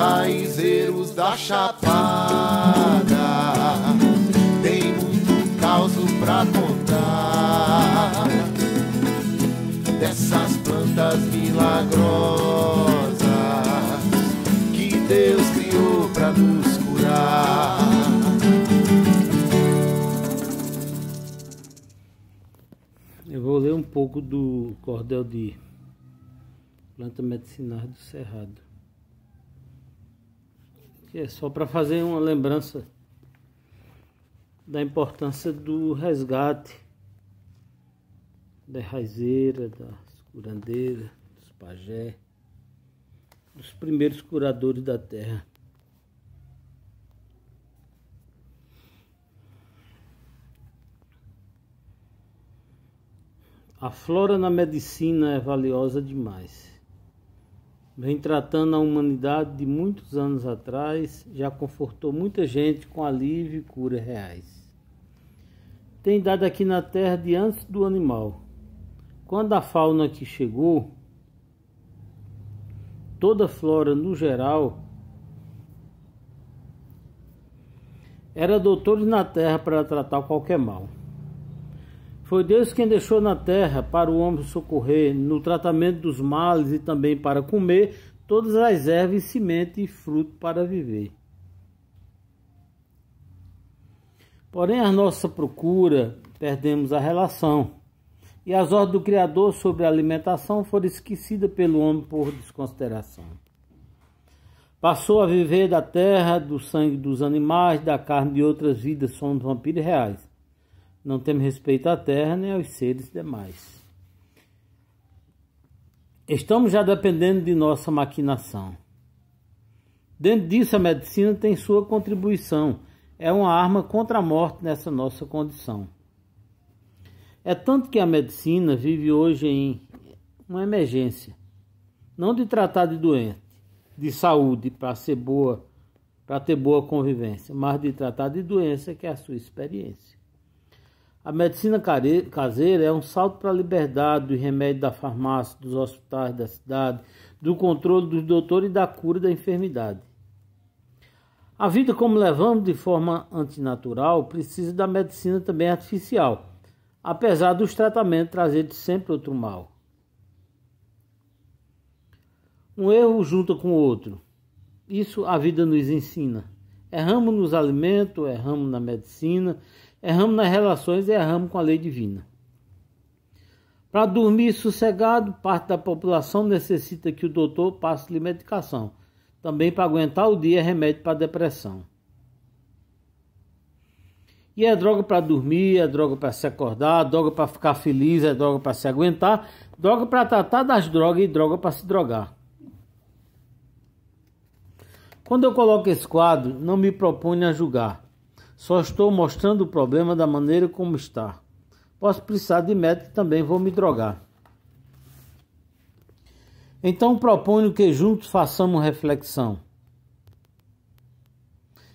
raizeiros da Chapada. Tem muito caos pra contar dessas plantas milagrosas que Deus criou pra nos curar. Eu vou ler um pouco do cordel de Planta medicinal do Cerrado que é só para fazer uma lembrança da importância do resgate da raizeira, das curandeiras, dos pajé, dos primeiros curadores da terra. A flora na medicina é valiosa demais vem tratando a humanidade de muitos anos atrás, já confortou muita gente com alívio e curas reais. Tem dado aqui na terra de antes do animal. Quando a fauna que chegou, toda a flora no geral, era doutores na terra para tratar qualquer mal. Foi Deus quem deixou na terra para o homem socorrer no tratamento dos males e também para comer todas as ervas, semente e fruto para viver. Porém, a nossa procura perdemos a relação. E as ordens do Criador sobre a alimentação foram esquecidas pelo homem por desconsideração. Passou a viver da terra, do sangue dos animais, da carne de outras vidas, somos vampiros reais não temos respeito à terra nem aos seres demais. Estamos já dependendo de nossa maquinação. Dentro disso, a medicina tem sua contribuição. É uma arma contra a morte nessa nossa condição. É tanto que a medicina vive hoje em uma emergência. Não de tratar de doente, de saúde, para ser boa, para ter boa convivência, mas de tratar de doença que é a sua experiência. A medicina caseira é um salto para a liberdade do remédio da farmácia, dos hospitais da cidade, do controle dos doutores e da cura da enfermidade. A vida, como levamos de forma antinatural, precisa da medicina também artificial, apesar dos tratamentos trazerem sempre outro mal. Um erro junta com outro. Isso a vida nos ensina. Erramos nos alimentos, erramos na medicina, Erramos nas relações e erramos com a lei divina. Para dormir sossegado, parte da população necessita que o doutor passe-lhe medicação. Também para aguentar o dia, remédio para depressão. E é droga para dormir, é droga para se acordar, é droga para ficar feliz, é droga para se aguentar, droga para tratar das drogas e droga para se drogar. Quando eu coloco esse quadro, não me proponho a julgar. Só estou mostrando o problema da maneira como está. Posso precisar de médico e também vou me drogar. Então proponho que juntos façamos reflexão.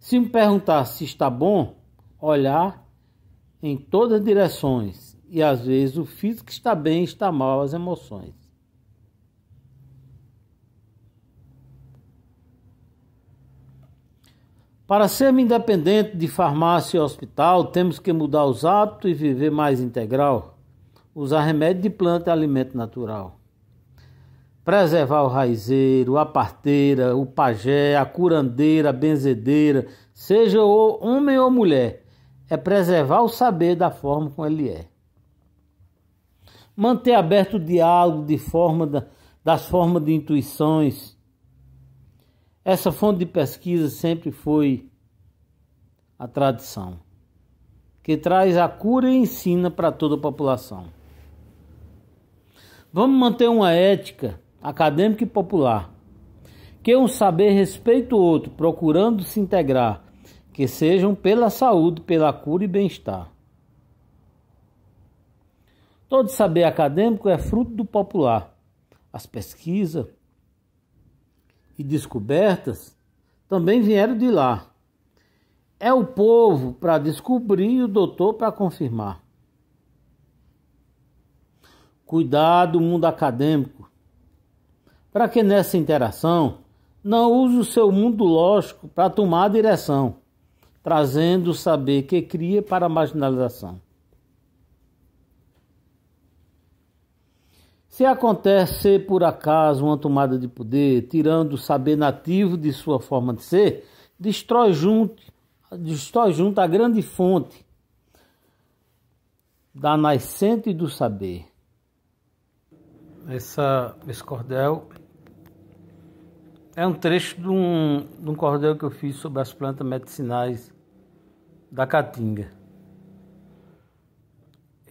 Se me perguntar se está bom, olhar em todas as direções e às vezes o físico está bem, está mal, as emoções. Para sermos independentes de farmácia e hospital, temos que mudar os hábitos e viver mais integral. Usar remédio de planta e alimento natural. Preservar o raizeiro, a parteira, o pajé, a curandeira, a benzedeira, seja homem ou mulher, é preservar o saber da forma como ele é. Manter aberto o diálogo de forma da, das formas de intuições essa fonte de pesquisa sempre foi a tradição, que traz a cura e ensina para toda a população. Vamos manter uma ética acadêmica e popular, que é um saber respeita o outro, procurando se integrar, que sejam pela saúde, pela cura e bem-estar. Todo saber acadêmico é fruto do popular. As pesquisas, e descobertas também vieram de lá. É o povo para descobrir e o doutor para confirmar. Cuidado, mundo acadêmico, para que nessa interação não use o seu mundo lógico para tomar a direção, trazendo o saber que cria para a marginalização. Se acontece por acaso uma tomada de poder, tirando o saber nativo de sua forma de ser, destrói junto, destrói junto a grande fonte da nascente do saber. Essa, esse cordel é um trecho de um, de um cordel que eu fiz sobre as plantas medicinais da Caatinga.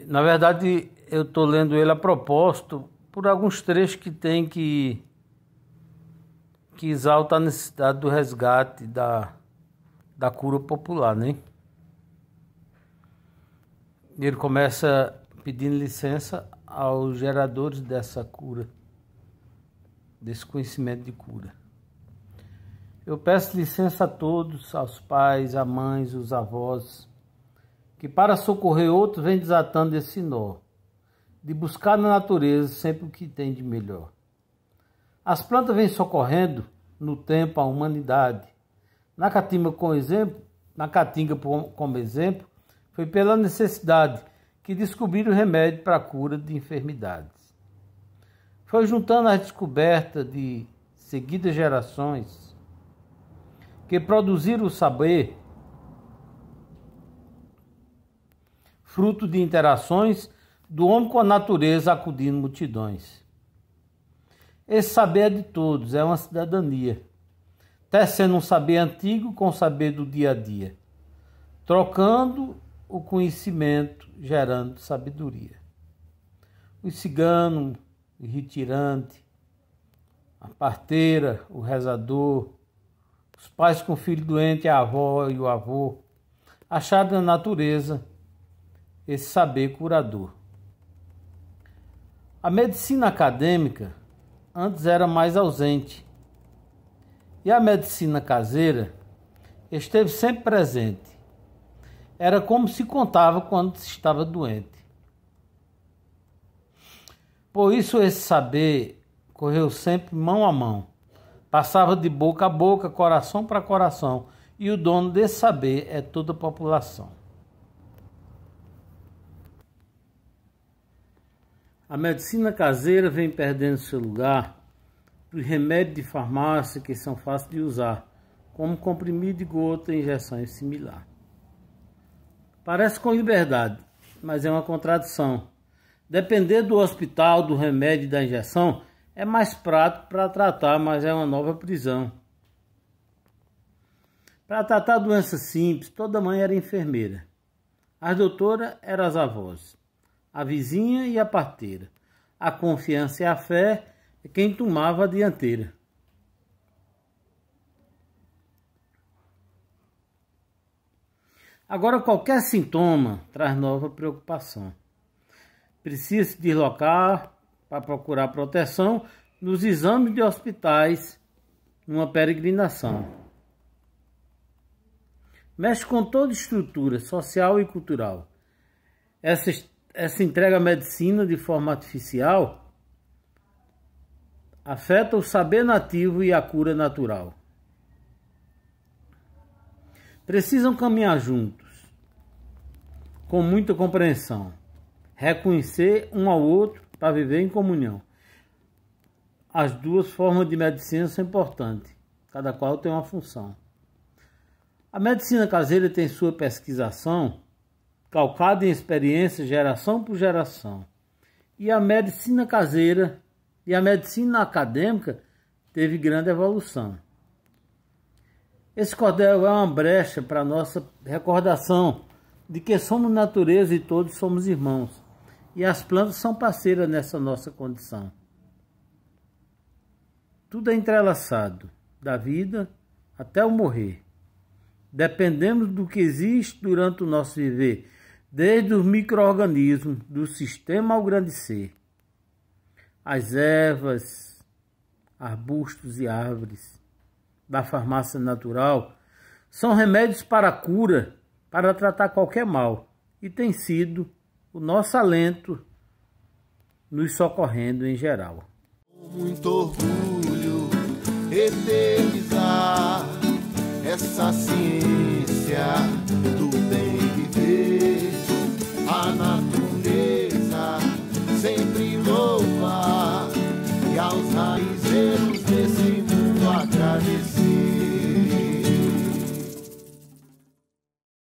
Na verdade, eu estou lendo ele a propósito por alguns trechos que tem que, que exalta a necessidade do resgate da, da cura popular, né? Ele começa pedindo licença aos geradores dessa cura, desse conhecimento de cura. Eu peço licença a todos, aos pais, a mães, os avós, que para socorrer outros vem desatando esse nó de buscar na natureza sempre o que tem de melhor. As plantas vêm socorrendo no tempo a humanidade. Na Caatinga, com exemplo, na Caatinga, como exemplo, foi pela necessidade que descobriram o remédio para a cura de enfermidades. Foi juntando a descoberta de seguidas gerações que produziram o saber, fruto de interações do homem com a natureza acudindo multidões. Esse saber é de todos, é uma cidadania, tecendo um saber antigo com o saber do dia a dia, trocando o conhecimento, gerando sabedoria. O cigano, o retirante, a parteira, o rezador, os pais com o filho doente, a avó e o avô, achado na natureza esse saber curador. A medicina acadêmica antes era mais ausente e a medicina caseira esteve sempre presente. Era como se contava quando se estava doente. Por isso, esse saber correu sempre mão a mão, passava de boca a boca, coração para coração, e o dono desse saber é toda a população. A medicina caseira vem perdendo seu lugar para os remédios de farmácia que são fáceis de usar, como comprimido de gota e injeções similar. Parece com liberdade, mas é uma contradição. Depender do hospital, do remédio e da injeção é mais prático para tratar, mas é uma nova prisão. Para tratar doenças simples, toda mãe era enfermeira. As doutoras eram as avós a vizinha e a parteira. A confiança e a fé é quem tomava a dianteira. Agora, qualquer sintoma traz nova preocupação. Precisa se deslocar para procurar proteção nos exames de hospitais, numa peregrinação. Mexe com toda estrutura social e cultural. Essas essa entrega à medicina de forma artificial afeta o saber nativo e a cura natural. Precisam caminhar juntos, com muita compreensão, reconhecer um ao outro para viver em comunhão. As duas formas de medicina são importantes, cada qual tem uma função. A medicina caseira tem sua pesquisação calcado em experiência geração por geração. E a medicina caseira e a medicina acadêmica teve grande evolução. Esse cordel é uma brecha para nossa recordação de que somos natureza e todos somos irmãos, e as plantas são parceiras nessa nossa condição. Tudo é entrelaçado, da vida até o morrer. Dependemos do que existe durante o nosso viver desde os micro-organismos do sistema ao grande ser. As ervas, arbustos e árvores da farmácia natural são remédios para a cura, para tratar qualquer mal, e tem sido o nosso alento nos socorrendo em geral. Muito orgulho eternizar essa ciência do bem viver a natureza sempre louva e aos raizeiros desse mundo agradecer.